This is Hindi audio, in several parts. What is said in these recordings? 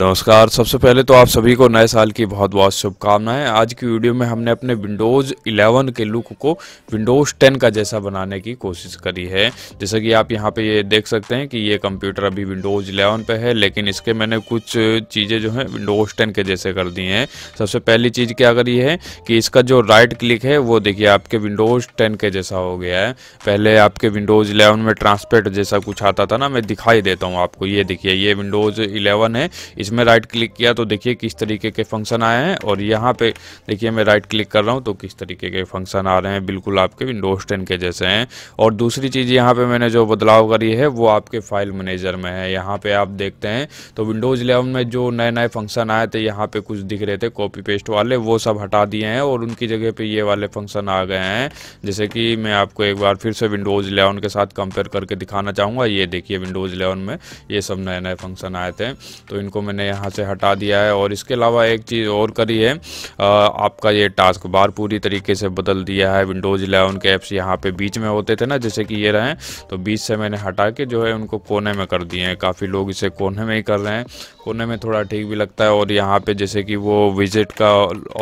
नमस्कार सबसे पहले तो आप सभी को नए साल की बहुत बहुत शुभकामनाएं आज की वीडियो में हमने अपने विंडोज़ 11 के लुक को विंडोज़ 10 का जैसा बनाने की कोशिश करी है जैसा कि आप यहां पे ये देख सकते हैं कि ये कंप्यूटर अभी विंडोज़ 11 पे है लेकिन इसके मैंने कुछ चीज़ें जो हैं विंडोज़ टेन के जैसे कर दी हैं सबसे पहली चीज़ क्या करी है कि इसका जो राइट क्लिक है वो देखिए आपके विंडोज़ टेन के जैसा हो गया है पहले आपके विंडोज़ इलेवन में ट्रांसपेट जैसा कुछ आता था ना मैं दिखाई देता हूँ आपको ये देखिए ये विंडोज़ इलेवन है इसमें राइट क्लिक किया तो देखिए किस तरीके के फंक्शन आए हैं और यहाँ पे देखिए मैं राइट क्लिक कर रहा हूँ तो किस तरीके के फंक्शन आ रहे हैं बिल्कुल आपके विंडोज़ टेन के जैसे हैं और दूसरी चीज़ यहाँ पर मैंने जो बदलाव करी है वो आपके फाइल मैनेजर में है यहाँ पर आप देखते हैं तो विंडोज़ इलेवन में जो नए नए फंक्शन आए थे यहाँ पर कुछ दिख रहे थे कॉपी पेस्ट वाले वो सब हटा दिए हैं और उनकी जगह पर ये वाले फंक्शन आ गए हैं जैसे कि मैं आपको एक बार फिर से विंडोज़ इलेवन के साथ कंपेयर करके दिखाना चाहूँगा ये देखिए विंडोज़ इलेवन में ये सब नए नए फंक्शन आए थे तो इनको मैं मैंने यहाँ से हटा दिया है और इसके अलावा एक चीज़ और करी है आ, आपका ये टास्क बार पूरी तरीके से बदल दिया है विंडोज़ इलेवन के ऐप्स यहाँ पे बीच में होते थे ना जैसे कि ये रहें तो बीच से मैंने हटा के जो है उनको कोने में कर दिए हैं काफ़ी लोग इसे कोने में ही कर रहे हैं कोने में थोड़ा ठीक भी लगता है और यहाँ पे जैसे कि वो विजिट का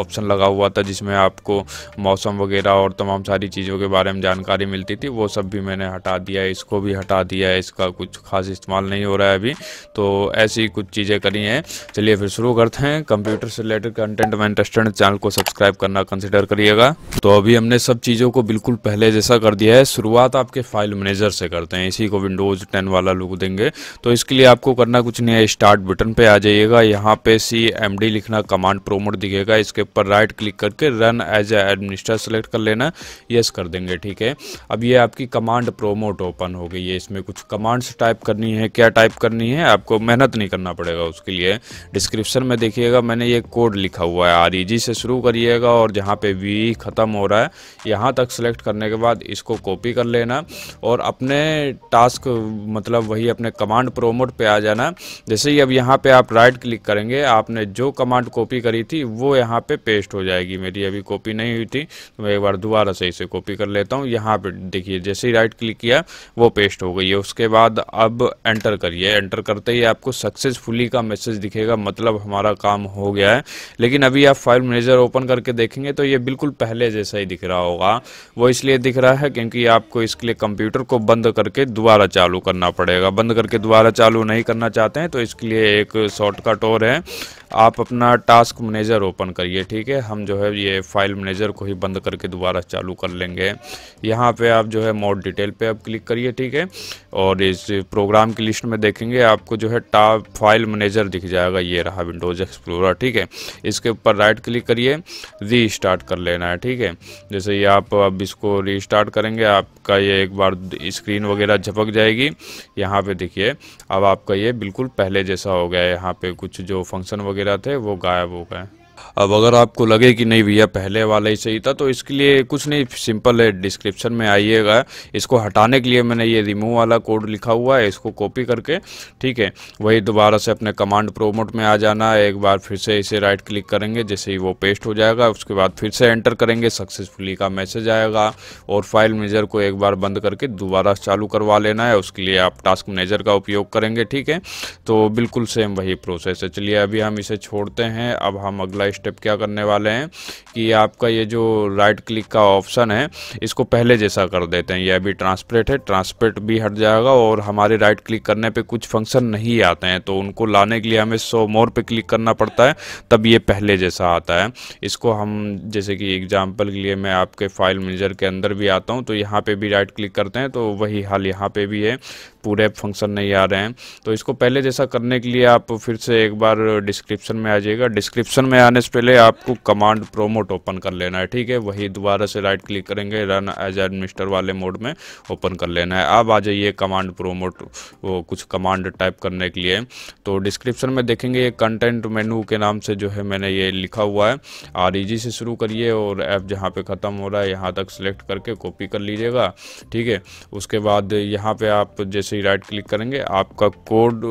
ऑप्शन लगा हुआ था जिसमें आपको मौसम वगैरह और तमाम सारी चीज़ों के बारे में जानकारी मिलती थी वो सब भी मैंने हटा दिया है इसको भी हटा दिया है इसका कुछ खास इस्तेमाल नहीं हो रहा है अभी तो ऐसी कुछ चीज़ें करी रही हैं चलिए फिर शुरू करते हैं कंप्यूटर से रिलेटेड कंटेंट में इंटरेस्टेड चैनल को सब्सक्राइब करना कंसिडर करिएगा तो अभी हमने सब चीज़ों को बिल्कुल पहले जैसा कर दिया है शुरुआत आपके फाइल मैनेजर से करते हैं इसी को विंडोज़ टेन वाला लुक देंगे तो इसके लिए आपको करना कुछ नहीं है स्टार्ट बटन पर आ जाइएगा यहाँ पे सी एम डी लिखना कमांड प्रोमोट दिखेगा इसके ऊपर राइट क्लिक करके run as a administrator select कर लेना यस कर देंगे ठीक है अब ये आपकी कमांड प्रोमोट ओपन हो गई है इसमें कुछ कमांड्स टाइप करनी है क्या टाइप करनी है आपको मेहनत नहीं करना पड़ेगा उसके लिए डिस्क्रिप्शन में देखिएगा मैंने ये कोड लिखा हुआ है आर e से शुरू करिएगा और जहाँ पे वी ख़त्म हो रहा है यहाँ तक सेलेक्ट करने के बाद इसको कॉपी कर लेना और अपने टास्क मतलब वही अपने कमांड प्रोमोट पे आ जाना जैसे ही अब यहाँ पे आप राइट क्लिक करेंगे आपने जो कमांड कॉपी करी थी वो यहाँ पे पेस्ट हो जाएगी मेरी अभी कॉपी नहीं हुई थी तो मैं एक बार दोबारा से इसे कॉपी कर लेता हूँ यहाँ पे देखिए जैसे ही राइट क्लिक किया वो पेस्ट हो गई है उसके बाद अब एंटर करिए एंटर करते ही आपको सक्सेसफुली का मैसेज मैसेज दिखेगा मतलब हमारा काम हो गया है लेकिन अभी आप फाइल मैनेजर ओपन करके देखेंगे तो ये बिल्कुल पहले जैसा ही दिख रहा होगा वो इसलिए दिख रहा है क्योंकि आपको इसके लिए कंप्यूटर को बंद करके दोबारा चालू करना पड़ेगा बंद करके दोबारा चालू नहीं करना चाहते हैं तो इसके लिए एक शॉर्टकट और है आप अपना टास्क मैनेजर ओपन करिए ठीक है हम जो है ये फाइल मैनेजर को ही बंद करके दोबारा चालू कर लेंगे यहाँ पे आप जो है मोड डिटेल पे आप क्लिक करिए ठीक है और इस प्रोग्राम की लिस्ट में देखेंगे आपको जो है टा फाइल मैनेजर दिख जाएगा ये रहा विंडोज़ एक्सप्लोरर ठीक है इसके ऊपर राइट क्लिक करिए री स्टार्ट कर लेना है ठीक है जैसे ये आप अब इसको री स्टार्ट करेंगे आपका ये एक बार स्क्रीन वगैरह झपक जाएगी यहाँ पर देखिए अब आपका ये बिल्कुल पहले जैसा हो गया है यहाँ पर कुछ जो फंक्शन वगैरह थे वो गायब हो गए अब अगर आपको लगे कि नहीं भैया पहले वाला ही सही था तो इसके लिए कुछ नहीं सिंपल है डिस्क्रिप्शन में आइएगा इसको हटाने के लिए मैंने ये रिमूव वाला कोड लिखा हुआ है इसको कॉपी करके ठीक है वही दोबारा से अपने कमांड प्रोमोट में आ जाना एक बार फिर से इसे राइट क्लिक करेंगे जैसे ही वो पेस्ट हो जाएगा उसके बाद फिर से एंटर करेंगे सक्सेसफुली का मैसेज आएगा और फाइल मैनेजर को एक बार बंद करके दोबारा चालू करवा लेना है उसके लिए आप टास्क मैनेजर का उपयोग करेंगे ठीक है तो बिल्कुल सेम वही प्रोसेस है चलिए अभी हम इसे छोड़ते हैं अब हम अगला स्टेप क्या करने वाले हैं कि आपका ये जो राइट क्लिक का ऑप्शन है इसको पहले जैसा कर देते हैं यह भी ट्रांसपेरेंट है ट्रांसपेरेंट भी हट जाएगा और हमारे राइट क्लिक करने पे कुछ फंक्शन नहीं आते हैं तो उनको लाने के लिए हमें सो मोर पे क्लिक करना पड़ता है तब ये पहले जैसा आता है इसको हम जैसे कि एग्जाम्पल के लिए मैं आपके फाइल मैनेजर के अंदर भी आता हूँ तो यहाँ पर भी राइट क्लिक करते हैं तो वही हाल यहाँ पर भी है पूरे फंक्शन नहीं आ रहे हैं तो इसको पहले जैसा करने के लिए आप फिर से एक बार डिस्क्रिप्शन में आ जाइएगा डिस्क्रिप्शन में आने से पहले आपको कमांड प्रोमोट ओपन कर लेना है ठीक है वही दोबारा से राइट क्लिक करेंगे रन एज एडमिनिस्टर वाले मोड में ओपन कर लेना है अब आ जाइए कमांड प्रोमोट वो कुछ कमांड टाइप करने के लिए तो डिस्क्रिप्शन में देखेंगे ये कंटेंट मेनू के नाम से जो है मैंने ये लिखा हुआ है आर e से शुरू करिए और ऐप जहाँ पे ख़त्म हो रहा है यहाँ तक सेलेक्ट करके कॉपी कर लीजिएगा ठीक है उसके बाद यहाँ पे आप जैसे से ही राइट क्लिक करेंगे आपका कोड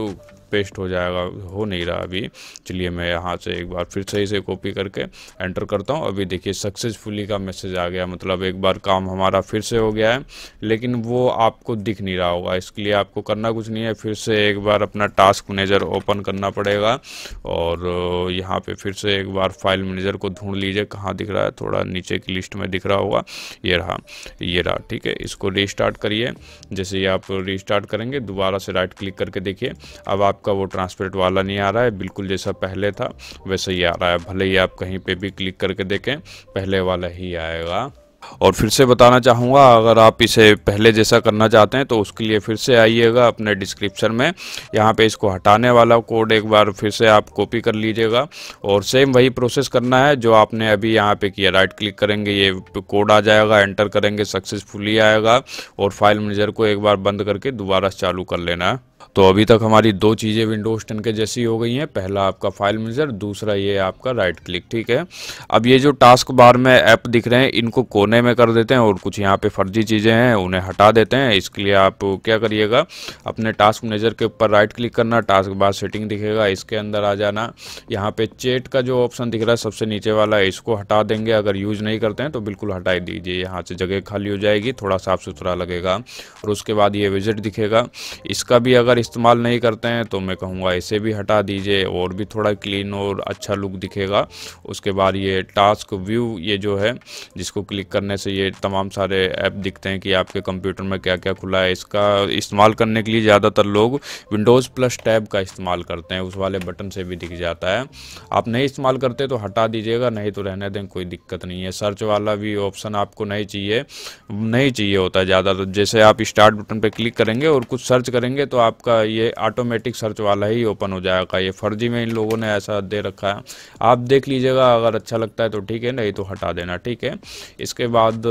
पेस्ट हो जाएगा हो नहीं रहा अभी चलिए मैं यहाँ से एक बार फिर सही से कॉपी करके एंटर करता हूँ अभी देखिए सक्सेसफुली का मैसेज आ गया मतलब एक बार काम हमारा फिर से हो गया है लेकिन वो आपको दिख नहीं रहा होगा इसके लिए आपको करना कुछ नहीं है फिर से एक बार अपना टास्क मैनेजर ओपन करना पड़ेगा और यहाँ पर फिर से एक बार फाइल मैनेजर को ढूंढ लीजिए कहाँ दिख रहा है थोड़ा नीचे की लिस्ट में दिख रहा होगा ये रहा ये रहा ठीक है इसको रिस्टार्ट करिए जैसे ही आप रिस्टार्ट करेंगे दोबारा से राइट क्लिक करके देखिए अब आप आपका वो ट्रांसपेरेंट वाला नहीं आ रहा है बिल्कुल जैसा पहले था वैसे ही आ रहा है भले ही आप कहीं पे भी क्लिक करके देखें पहले वाला ही आएगा और फिर से बताना चाहूँगा अगर आप इसे पहले जैसा करना चाहते हैं तो उसके लिए फिर से आइएगा अपने डिस्क्रिप्शन में यहाँ पे इसको हटाने वाला कोड एक बार फिर से आप कॉपी कर लीजिएगा और सेम वही प्रोसेस करना है जो आपने अभी यहाँ पे किया राइट क्लिक करेंगे ये कोड आ जाएगा एंटर करेंगे सक्सेसफुली आएगा और फाइल मैनेजर को एक बार बंद करके दोबारा चालू कर लेना है तो अभी तक हमारी दो चीज़ें विंडोज़ टेन के जैसी हो गई हैं पहला आपका फाइल मैनेजर दूसरा ये आपका राइट क्लिक ठीक है अब ये जो टास्क बार में ऐप दिख रहे हैं इनको कोने में कर देते हैं और कुछ यहाँ पे फर्जी चीज़ें हैं उन्हें हटा देते हैं इसके लिए आप क्या करिएगा अपने टास्क मैनेजर के ऊपर राइट क्लिक करना टास्क बार सेटिंग दिखेगा इसके अंदर आ जाना यहाँ पर चेट का जो ऑप्शन दिख रहा है सबसे नीचे वाला इसको हटा देंगे अगर यूज़ नहीं करते हैं तो बिल्कुल हटा दीजिए यहाँ से जगह खाली हो जाएगी थोड़ा साफ़ सुथरा लगेगा और उसके बाद ये विजिट दिखेगा इसका भी अगर अगर इस्तेमाल नहीं करते हैं तो मैं कहूँगा इसे भी हटा दीजिए और भी थोड़ा क्लीन और अच्छा लुक दिखेगा उसके बाद ये टास्क व्यू ये जो है जिसको क्लिक करने से ये तमाम सारे ऐप दिखते हैं कि आपके कंप्यूटर में क्या क्या खुला है इसका इस्तेमाल करने के लिए ज़्यादातर लोग विंडोज़ प्लस टैब का इस्तेमाल करते हैं उस वाले बटन से भी दिख जाता है आप नहीं इस्तेमाल करते तो हटा दीजिएगा नहीं तो रहने दें कोई दिक्कत नहीं है सर्च वाला भी ऑप्शन आपको नहीं चाहिए नहीं चाहिए होता ज़्यादातर जैसे आप स्टार्ट बटन पर क्लिक करेंगे और कुछ सर्च करेंगे तो आप आपका ये ऑटोमेटिक सर्च वाला ही ओपन हो जाएगा ये फर्जी में इन लोगों ने ऐसा दे रखा है आप देख लीजिएगा अगर अच्छा लगता है तो ठीक है नहीं तो हटा देना ठीक है इसके बाद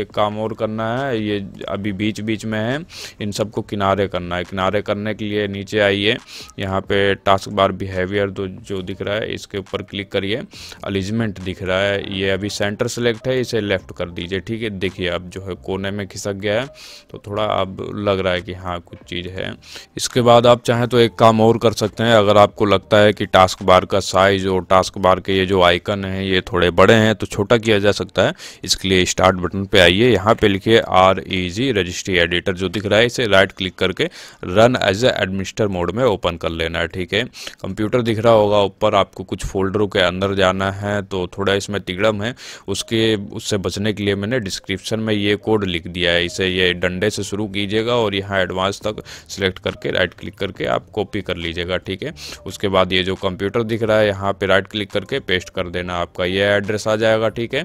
एक काम और करना है ये अभी बीच बीच में है इन सबको किनारे करना है किनारे करने के लिए नीचे आइए यहाँ पे टास्क बार बिहेवियर तो जो दिख रहा है इसके ऊपर क्लिक करिए अलिजमेंट दिख रहा है ये अभी सेंटर सेलेक्ट है इसे लेफ्ट कर दीजिए ठीक है देखिए अब जो है कोने में खिसक गया है तो थोड़ा अब लग रहा है कि हाँ कुछ चीज़ है इसके बाद आप चाहें तो एक काम और कर सकते हैं अगर आपको लगता है कि टास्क बार का साइज़ और टास्क बार के ये जो आइकन हैं ये थोड़े बड़े हैं तो छोटा किया जा सकता है इसके लिए स्टार्ट बटन पे आइए यहाँ पे लिखिए R E G registry editor जो दिख रहा है इसे राइट क्लिक करके run as a administrator mode में ओपन कर लेना है ठीक है कंप्यूटर दिख रहा होगा ऊपर आपको कुछ फोल्डरों के अंदर जाना है तो थोड़ा इसमें तिगड़म है उसके उससे बचने के लिए मैंने डिस्क्रिप्शन में ये कोड लिख दिया है इसे ये डंडे से शुरू कीजिएगा और यहाँ एडवांस तक सिलेक्ट कर करके राइट क्लिक करके आप कॉपी कर लीजिएगा ठीक है उसके बाद ये जो कंप्यूटर दिख रहा है यहाँ पे राइट क्लिक करके पेस्ट कर देना आपका ये एड्रेस आ जाएगा ठीक है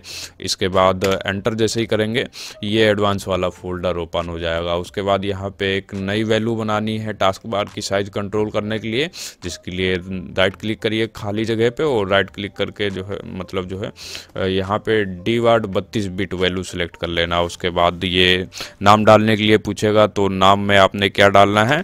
इसके बाद एंटर जैसे ही करेंगे ये एडवांस वाला फोल्डर ओपन हो जाएगा उसके बाद यहाँ पे एक नई वैल्यू बनानी है टास्क बार की साइज कंट्रोल करने के लिए जिसके लिए राइट क्लिक करिए खाली जगह पर और राइट क्लिक करके जो है मतलब जो है यहाँ पे डी वार्ड बत्तीस बिट वैल्यू सेलेक्ट कर लेना उसके बाद ये नाम डालने के लिए पूछेगा तो नाम में आपने क्या डालना है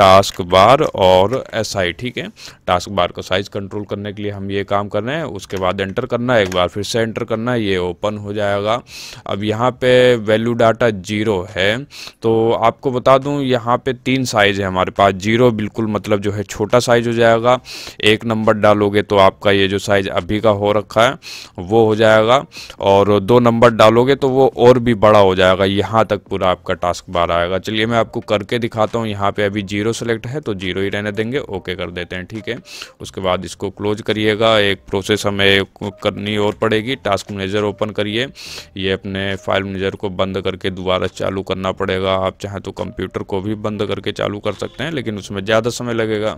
टास्क बार और एस आई ठीक है टास्क बार को साइज कंट्रोल करने के लिए हम ये काम कर रहे हैं उसके बाद एंटर करना है एक बार फिर से एंटर करना है ये ओपन हो जाएगा अब यहाँ पे वैल्यू डाटा जीरो है तो आपको बता दूँ यहाँ पे तीन साइज़ है हमारे पास जीरो बिल्कुल मतलब जो है छोटा साइज़ हो जाएगा एक नंबर डालोगे तो आपका ये जो साइज़ अभी का हो रखा है वो हो जाएगा और दो नंबर डालोगे तो वो और भी बड़ा हो जाएगा यहाँ तक पूरा आपका टास्क बार आएगा चलिए मैं आपको करके दिखाता हूँ यहाँ पर अभी जीरो जीरो सेलेक्ट है तो जीरो ही रहने देंगे ओके कर देते हैं ठीक है उसके बाद इसको क्लोज करिएगा एक प्रोसेस हमें करनी और पड़ेगी टास्क मैनेजर ओपन करिए ये अपने फाइल मैनेजर को बंद करके दोबारा चालू करना पड़ेगा आप चाहें तो कंप्यूटर को भी बंद करके चालू कर सकते हैं लेकिन उसमें ज़्यादा समय लगेगा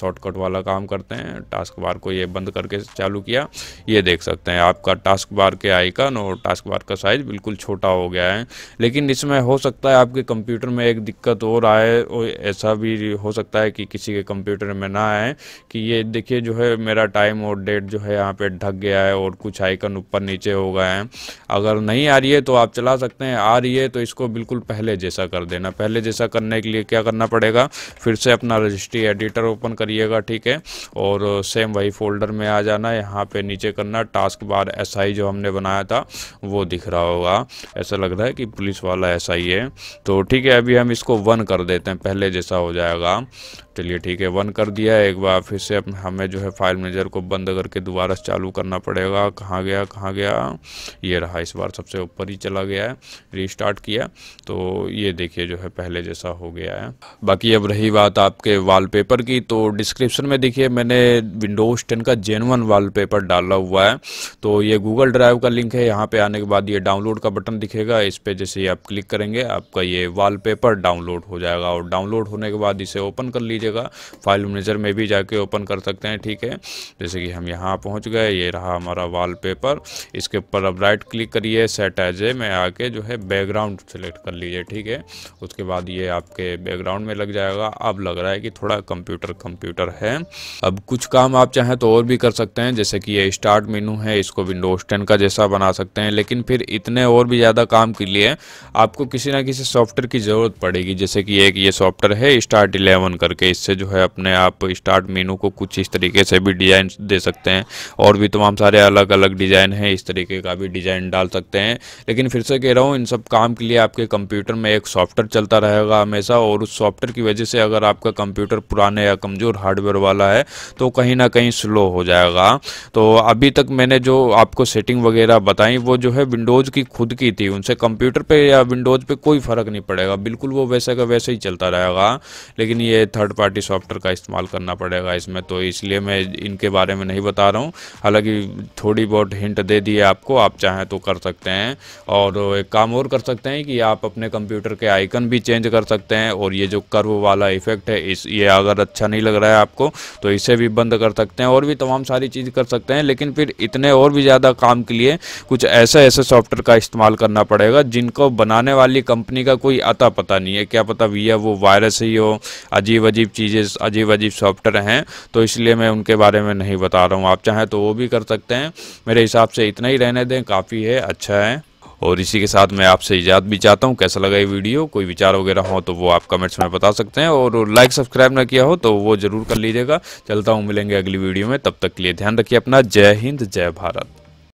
शॉर्टकट वाला काम करते हैं टास्क बार को ये बंद करके चालू किया ये देख सकते हैं आपका टास्क बार के आइकन और टास्क बार का साइज़ बिल्कुल छोटा हो गया है लेकिन इसमें हो सकता है आपके कंप्यूटर में एक दिक्कत और आए और ऐसा भी हो सकता है कि किसी के कंप्यूटर में ना आए कि ये देखिए जो है मेरा टाइम और डेट जो है यहाँ पे ढक गया है और कुछ आइकन ऊपर नीचे हो गए हैं अगर नहीं आ रही है तो आप चला सकते हैं आ रही है तो इसको बिल्कुल पहले जैसा कर देना पहले जैसा करने के लिए क्या करना पड़ेगा फिर से अपना रजिस्ट्री एडिटर ओपन करिएगा ठीक है और सेम वही फोल्डर में आ जाना यहाँ पर नीचे करना टास्क बार एस जो हमने बनाया था वो दिख रहा होगा ऐसा लग रहा है कि पुलिस वाला एस है तो ठीक है अभी हम इसको वन कर देते हैं पहले जैसा हो जाएगा चलिए ठीक है वन कर दिया है एक बार फिर से हमें जो है फाइल मैनेजर को बंद करके दोबारा चालू करना पड़ेगा कहाँ गया कहाँ गया ये रहा इस बार सबसे ऊपर ही चला गया है रिस्टार्ट किया तो ये देखिए जो है पहले जैसा हो गया है बाकी अब रही बात आपके वॉलपेपर की तो डिस्क्रिप्शन में देखिए मैंने विंडोज़ टेन का जेनवन वाल डाला हुआ है तो ये गूगल ड्राइव का लिंक है यहाँ पर आने के बाद ये डाउनलोड का बटन दिखेगा इस पर जैसे आप क्लिक करेंगे आपका ये वाल डाउनलोड हो जाएगा और डाउनलोड होने के बाद इसे ओपन कर लीजिए लीजिएगा फाइल मैनेजर में भी जाके ओपन कर सकते हैं ठीक है जैसे कि हम यहाँ पहुँच गए ये रहा हमारा वॉलपेपर इसके ऊपर अब राइट क्लिक करिए सेट एज ए में आके जो है बैकग्राउंड सेलेक्ट कर लीजिए ठीक है उसके बाद ये आपके बैकग्राउंड में लग जाएगा अब लग रहा है कि थोड़ा कंप्यूटर कंप्यूटर है अब कुछ काम आप चाहें तो और भी कर सकते हैं जैसे कि ये स्टार्ट मेनू है इसको विंडोज टेन का जैसा बना सकते हैं लेकिन फिर इतने और भी ज़्यादा काम के लिए आपको किसी ना किसी सॉफ्टवेयर की ज़रूरत पड़ेगी जैसे कि एक ये सॉफ्टवेयर है स्टार्ट इलेवन करके इससे जो है अपने आप स्टार्ट मेनू को कुछ इस तरीके से भी डिज़ाइन दे सकते हैं और भी तमाम सारे अलग अलग डिज़ाइन हैं इस तरीके का भी डिज़ाइन डाल सकते हैं लेकिन फिर से कह रहा हूँ इन सब काम के लिए आपके कंप्यूटर में एक सॉफ्टवेयर चलता रहेगा हमेशा और उस सॉफ्टवेयर की वजह से अगर आपका कंप्यूटर पुराने या कमज़ोर हार्डवेयर वाला है तो कहीं ना कहीं स्लो हो जाएगा तो अभी तक मैंने जो आपको सेटिंग वगैरह बताई वो जो है विंडोज़ की खुद की थी उनसे कंप्यूटर पे या विंडोज़ पे कोई फ़र्क नहीं पड़ेगा बिल्कुल वो वैसे का वैसे ही चलता रहेगा लेकिन ये थर्ड पार्टी सॉफ्टवेयर का इस्तेमाल करना पड़ेगा इसमें तो इसलिए मैं इनके बारे में नहीं बता रहा हूँ हालांकि थोड़ी बहुत हिंट दे दिए आपको आप चाहें तो कर सकते हैं और एक काम और कर सकते हैं कि आप अपने कंप्यूटर के आइकन भी चेंज कर सकते हैं और ये जो कर्व वाला इफेक्ट है इस ये अगर अच्छा नहीं लग रहा है आपको तो इसे भी बंद कर सकते हैं और भी तमाम सारी चीज़ कर सकते हैं लेकिन फिर इतने और भी ज़्यादा काम के लिए कुछ ऐसे ऐसे सॉफ्टवेयर का इस्तेमाल करना पड़ेगा जिनको बनाने वाली कंपनी का कोई अता पता नहीं है क्या पता भैया वो वायरस ही हो अजीब अजीब चीज़ें अजीब अजीब सॉफ्टवेयर हैं तो इसलिए मैं उनके बारे में नहीं बता रहा हूँ आप चाहें तो वो भी कर सकते हैं मेरे हिसाब से इतना ही रहने दें काफ़ी है अच्छा है और इसी के साथ मैं आपसे इजाज़त भी चाहता हूँ कैसा लगा ये वीडियो कोई विचार वगैरह हो तो वो आप कमेंट्स में बता सकते हैं और लाइक सब्सक्राइब ना किया हो तो वो ज़रूर कर लीजिएगा चलता हूँ मिलेंगे अगली वीडियो में तब तक के लिए ध्यान रखिए अपना जय हिंद जय भारत